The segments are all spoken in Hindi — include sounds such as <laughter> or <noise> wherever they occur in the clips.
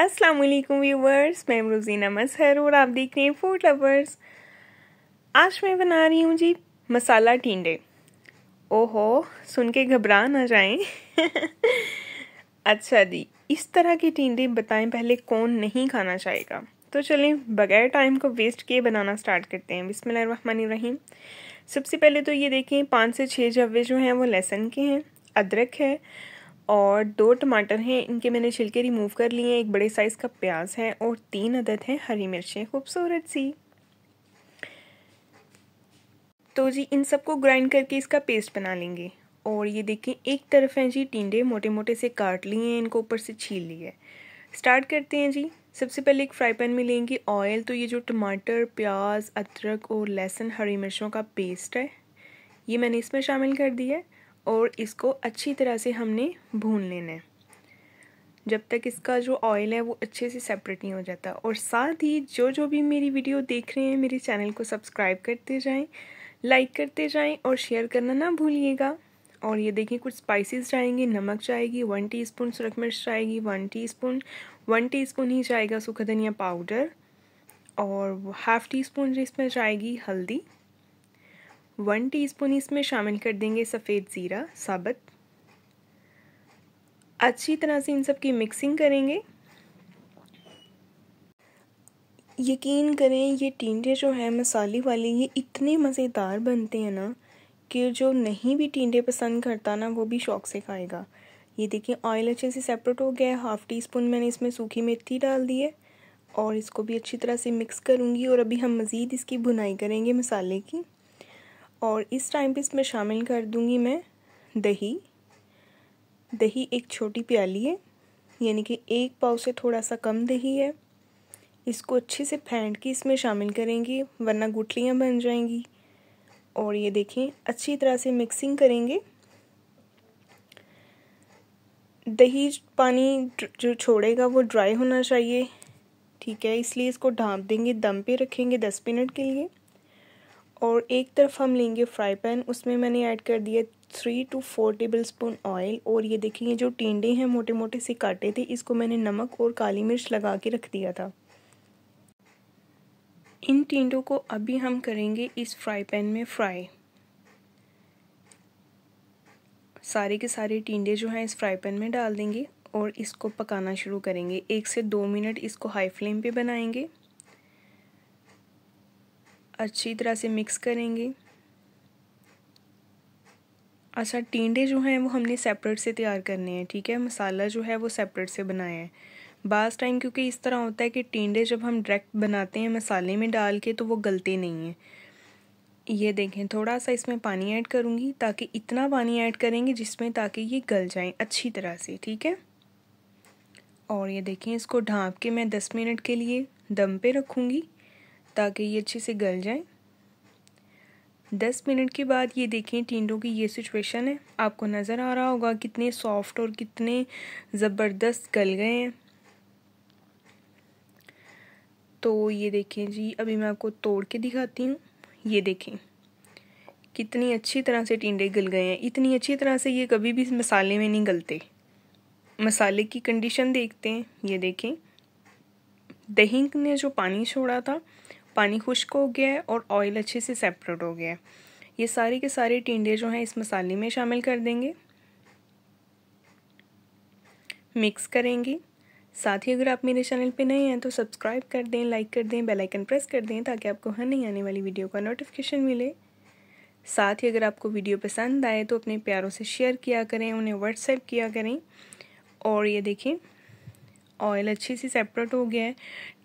अस्सलाम वालेकुम व्यूवर्स मैं रोजीना मसहर और आप देख रहे हैं फूड लवर्स आज मैं बना रही हूँ जी मसाला टींडे ओहो सुन के घबरा ना जाएं <laughs> अच्छा जी इस तरह के टींडे बताएं पहले कौन नहीं खाना चाहेगा तो चलें बगैर टाइम को वेस्ट किए बनाना स्टार्ट करते हैं बिसमीम सबसे पहले तो ये देखें पाँच से छः जव्वे जो हैं वो लहसुन के हैं अदरक है और दो टमाटर हैं इनके मैंने छिलके रिमूव कर लिए हैं एक बड़े साइज़ का प्याज है और तीन अदद हैं हरी मिर्चें खूबसूरत सी तो जी इन सबको ग्राइंड करके इसका पेस्ट बना लेंगे और ये देखें एक तरफ हैं जी टिंडे मोटे मोटे से काट लिए हैं इनको ऊपर से छील लिए स्टार्ट करते हैं जी सबसे पहले एक फ्राई पैन में लेंगे ऑयल तो ये जो टमाटर प्याज अदरक और लहसुन हरी मिर्चों का पेस्ट है ये मैंने इसमें शामिल कर दिया है और इसको अच्छी तरह से हमने भून लेना है जब तक इसका जो ऑयल है वो अच्छे से सेपरेट नहीं हो जाता और साथ ही जो जो भी मेरी वीडियो देख रहे हैं मेरे चैनल को सब्सक्राइब करते जाएं लाइक करते जाएं और शेयर करना ना भूलिएगा और ये देखिए कुछ स्पाइसेस जाएंगे नमक जाएगी वन टीस्पून सुरख मिर्च जाएगी वन टीस्पून वन टी ही जाएगा सूखा धनिया पाउडर और हाफ टी स्पून इसमें जाएगी हल्दी वन टीस्पून इसमें शामिल कर देंगे सफ़ेद ज़ीरा साबत अच्छी तरह से इन सब की मिक्सिंग करेंगे यकीन करें ये टींडे जो है मसाले वाले ये इतने मज़ेदार बनते हैं ना कि जो नहीं भी टींडे पसंद करता ना वो भी शौक से खाएगा ये देखिए ऑयल अच्छे से सेपरेट हो गया है हाफ़ टी स्पून मैंने इसमें सूखी मेथी डाल दी है और इसको भी अच्छी तरह से मिक्स करूँगी और अभी हम मज़ीद इसकी भुनाई करेंगे मसाले की और इस टाइम पे इसमें शामिल कर दूँगी मैं दही दही एक छोटी प्याली है यानी कि एक पाव से थोड़ा सा कम दही है इसको अच्छे से फेंट के इसमें शामिल करेंगे वरना गुठलियाँ बन जाएंगी और ये देखें अच्छी तरह से मिक्सिंग करेंगे दही पानी जो छोड़ेगा वो ड्राई होना चाहिए ठीक है इसलिए इसको ढाँप देंगे दम पे रखेंगे दस मिनट के लिए और एक तरफ हम लेंगे फ्राई पैन उसमें मैंने ऐड कर दिया three two four tablespoon oil और ये देखिए जो टेंडे हैं मोटे मोटे से काटे थे इसको मैंने नमक और काली मिर्च लगा के रख दिया था इन टेंडों को अभी हम करेंगे इस फ्राई पैन में फ्राई सारे के सारे टेंडे जो हैं इस फ्राई पैन में डाल देंगे और इसको पकाना शुरू करेंगे एक से दो मिनट इसको हाई फ्लेम पे बनाएंगे अच्छी तरह से मिक्स करेंगे अच्छा टींडे जो हैं वो हमने सेपरेट से तैयार करने हैं ठीक है मसाला जो है वो सेपरेट से बनाया है बास टाइम क्योंकि इस तरह होता है कि टींडे जब हम डायरेक्ट बनाते हैं मसाले में डाल के तो वो गलते नहीं हैं ये देखें थोड़ा सा इसमें पानी ऐड करूँगी ताकि इतना पानी ऐड करेंगे जिसमें ताकि ये गल जाएँ अच्छी तरह से ठीक है और ये देखें इसको ढाँप के मैं दस मिनट के लिए दम पर रखूँगी ताकि ये अच्छे से गल जाए दस मिनट के बाद ये देखें टिंडों की ये सिचुएशन है आपको नज़र आ रहा होगा कितने सॉफ्ट और कितने ज़बरदस्त गल गए हैं तो ये देखें जी अभी मैं आपको तोड़ के दिखाती हूँ ये देखें कितनी अच्छी तरह से टिंडे गल गए हैं इतनी अच्छी तरह से ये कभी भी मसाले में नहीं गलते मसाले की कंडीशन देखते हैं ये देखें दही ने जो पानी छोड़ा था पानी खुश्क हो गया है और ऑयल अच्छे से सेपरेट हो गया है ये सारे के सारे टिंडे जो हैं इस मसाले में शामिल कर देंगे मिक्स करेंगे साथ ही अगर आप मेरे चैनल पे नए हैं तो सब्सक्राइब कर दें लाइक कर दें बेल आइकन प्रेस कर दें ताकि आपको हर नई आने वाली वीडियो का नोटिफिकेशन मिले साथ ही अगर आपको वीडियो पसंद आए तो अपने प्यारों से शेयर किया करें उन्हें व्हाट्सएप किया करें और ये देखें ऑयल अच्छे से सेपरेट हो गया है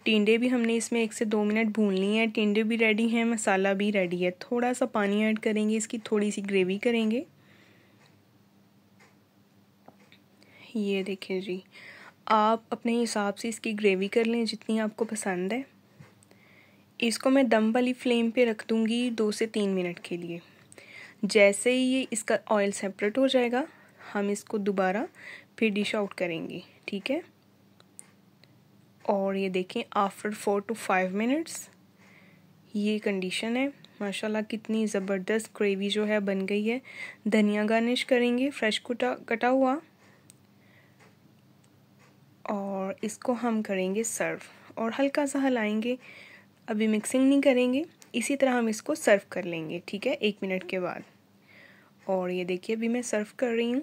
टिंडे भी हमने इसमें एक से दो मिनट भून लिए हैं टिंडे भी रेडी हैं मसाला भी रेडी है थोड़ा सा पानी ऐड करेंगे इसकी थोड़ी सी ग्रेवी करेंगे ये देखिए जी आप अपने हिसाब से इसकी ग्रेवी कर लें जितनी आपको पसंद है इसको मैं दम वाली फ्लेम पे रख दूँगी दो से तीन मिनट के लिए जैसे ही ये इसका ऑयल सेपरेट हो जाएगा हम इसको दोबारा फिर डिश आउट करेंगे ठीक है और ये देखें after four two five minutes ये कंडीशन है माशाल्लाह कितनी ज़बरदस्त ग्रेवी जो है बन गई है धनिया गार्निश करेंगे फ्रेश कुटा कटा हुआ और इसको हम करेंगे सर्व और हल्का सा हलाएंगे अभी मिक्सिंग नहीं करेंगे इसी तरह हम इसको सर्व कर लेंगे ठीक है एक मिनट के बाद और ये देखिए अभी मैं सर्व कर रही हूँ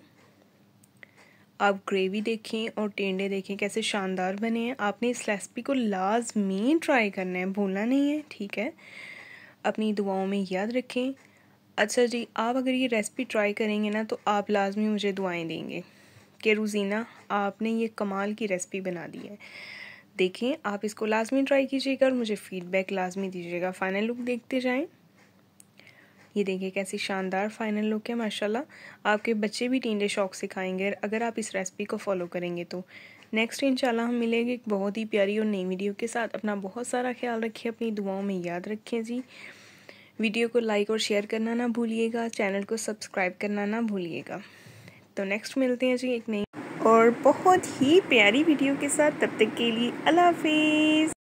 आप ग्रेवी देखें और टेंडे देखें कैसे शानदार बने हैं आपने इस रेसिपी को लाजमी ट्राई करना है भूलना नहीं है ठीक है अपनी दुआओं में याद रखें अच्छा जी आप अगर ये रेसिपी ट्राई करेंगे ना तो आप लाजमी मुझे दुआएं देंगे कि रुजीना आपने ये कमाल की रेसिपी बना दी है देखें आप इसको लाजमी ट्राई कीजिएगा और मुझे फ़ीडबैक लाजमी दीजिएगा फाइनल लुक देखते जाएँ ये देखिए कैसी शानदार फाइनल लुक है माशाल्लाह आपके बच्चे भी टींडे शौक से खाएंगे अगर आप इस रेसिपी को फॉलो करेंगे तो नेक्स्ट इंशाल्लाह हम मिलेंगे एक बहुत ही प्यारी और नई वीडियो के साथ अपना बहुत सारा ख्याल रखिए अपनी दुआओं में याद रखें जी वीडियो को लाइक और शेयर करना ना भूलिएगा चैनल को सब्सक्राइब करना ना भूलिएगा तो नेक्स्ट मिलते हैं जी एक नई और बहुत ही प्यारी वीडियो के साथ तब तक के लिए अल्लाह हाफिज़